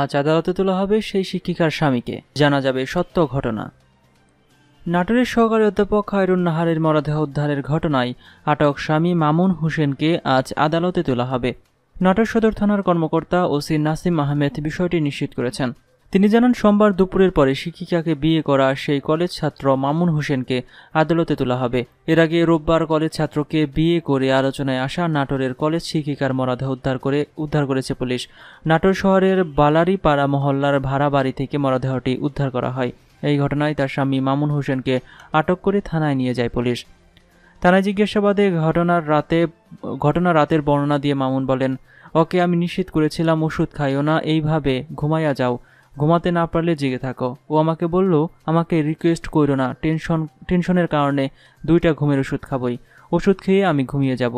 আজ আদালতে তোলা হবে সেই শিক্ষিকার স্বামীকে জানা যাবে সত্য ঘটনা নাটোরের সহকারী অধ্যাপক খায়রুন নাহারের মরদেহ উদ্ধারের ঘটনায় আটক স্বামী মামুন হোসেনকে আজ আদালতে তোলা হবে নাটোর সদর থানার কর্মকর্তা ওসি নাসিম আহমেদ বিষয়টি নিশ্চিত করেছেন তিনি জানান সোমবার দুপুরের পরে শিক্ষিকাকে বিয়ে করা সেই কলেজ ছাত্র মামুন হোসেনকে আদালতে তোলা হবে এর আগে রোববার কলেজ ছাত্রকে বিয়ে করে আলোচনায় আসা নাটোরের কলেজ শিক্ষিকার মরাদেহ উদ্ধার করে উদ্ধার করেছে পুলিশ নাটোর শহরের বালারিপাড়া মহল্লার ভাড়া বাড়ি থেকে মরাদেহটি উদ্ধার করা হয় এই ঘটনায় তার স্বামী মামুন হোসেনকে আটক করে থানায় নিয়ে যায় পুলিশ থানায় জিজ্ঞাসাবাদে ঘটনার রাতে ঘটনা রাতের বর্ণনা দিয়ে মামুন বলেন ওকে আমি নিশ্চিত করেছিলাম ওষুধ খাইও না এইভাবে ঘুমাইয়া যাও ঘুমাতে না পারলে জেগে থাকো ও আমাকে বলল আমাকে রিকোয়েস্ট করো না টেনশন টেনশনের কারণে দুইটা ঘুমের ওষুধ খাবই ওষুধ খেয়ে আমি ঘুমিয়ে যাব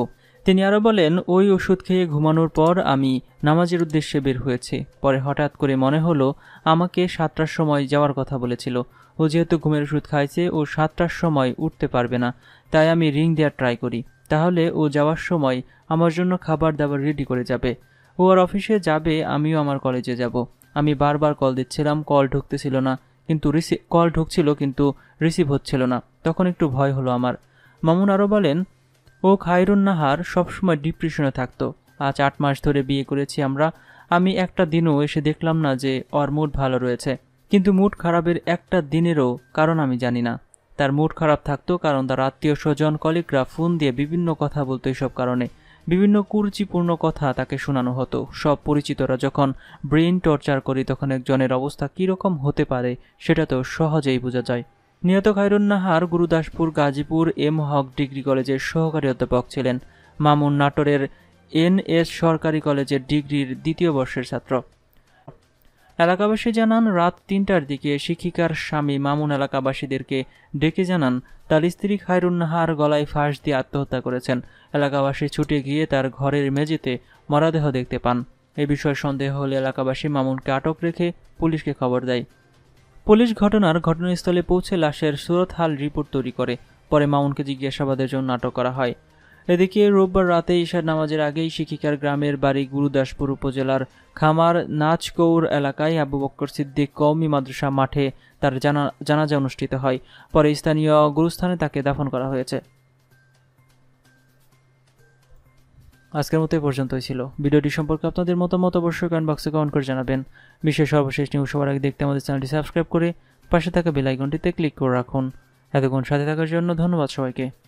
তিনি আরও বলেন ওই ওষুধ খেয়ে ঘুমানোর পর আমি নামাজের উদ্দেশ্যে বের হয়েছে পরে হঠাৎ করে মনে হলো আমাকে সাতটার সময় যাওয়ার কথা বলেছিল ও যেহেতু ঘুমের ওষুধ খাইছে ও সাতটার সময় উঠতে পারবে না তাই আমি রিং দেওয়ার ট্রাই করি তাহলে ও যাওয়ার সময় আমার জন্য খাবার দাবার রেডি করে যাবে ও আর অফিসে যাবে আমিও আমার কলেজে যাব আমি বারবার কল দিচ্ছিলাম কল ঢুকতেছিল না কিন্তু রিসিভ কল ঢুকছিল কিন্তু রিসিভ হচ্ছিল না তখন একটু ভয় হলো আমার মামুন আরও বলেন ও খায়রুন নাহার সবসময় ডিপ্রেশনে থাকতো আজ আট মাস ধরে বিয়ে করেছি আমরা আমি একটা দিনও এসে দেখলাম না যে ওর মুড ভালো রয়েছে কিন্তু মুড খারাপের একটা দিনেরও কারণ আমি জানি না তার মুড খারাপ থাকতো কারণ তার আত্মীয় স্বজন কলিগরা ফোন দিয়ে বিভিন্ন কথা বলতো এসব কারণে বিভিন্ন কুরুচিপূর্ণ কথা তাকে শোনানো হতো সব পরিচিতরা যখন ব্রেন টর্চার করি তখন একজনের অবস্থা কীরকম হতে পারে সেটা তো সহজেই বোঝা যায় নিহত খায়রুন নাহার গুরুদাসপুর গাজীপুর এম হক ডিগ্রি কলেজের সহকারী অধ্যাপক ছিলেন মামুন নাটোরের এন এস সরকারি কলেজের ডিগ্রির দ্বিতীয় বর্ষের ছাত্র এলাকাবাসী জানান রাত তিনটার দিকে শিক্ষিকার স্বামী মামুন এলাকাবাসীদেরকে ডেকে জানান তার স্ত্রী খায়রুন্নাহার গলায় ফাঁস দিয়ে আত্মহত্যা করেছেন এলাকাবাসী ছুটে গিয়ে তার ঘরের মেঝেতে মরাদেহ দেখতে পান এ বিষয়ে সন্দেহ হলে এলাকাবাসী মামুনকে আটক রেখে পুলিশকে খবর দেয় পুলিশ ঘটনার ঘটনাস্থলে পৌঁছে লাশের সুরতহাল রিপোর্ট তৈরি করে পরে মামুনকে জিজ্ঞাসাবাদের জন্য আটক করা হয় এদিকে রোববার রাতে ঈশার নামাজের আগেই শিক্ষিকার গ্রামের বাড়ি গুরুদাসপুর উপজেলার খামার নাচকৌর এলাকায় আবু বক্কর সিদ্দিক কৌমি মাদ্রাসা মাঠে তার জানা জানাজা অনুষ্ঠিত হয় পরে স্থানীয় গুরুস্থানে তাকে দাফন করা হয়েছে আজকের মতো পর্যন্তই ছিল ভিডিওটি সম্পর্কে আপনাদের মতামত অবশ্যই কমেন্ট বক্সে কমেন্ট করে জানাবেন বিশ্বের সর্বশেষ নিউজ সবার আগে দেখতে আমাদের চ্যানেলটি সাবস্ক্রাইব করে পাশে থাকা বেলাইকনটিতে ক্লিক করে রাখুন এতক্ষণ সাথে থাকার জন্য ধন্যবাদ সবাইকে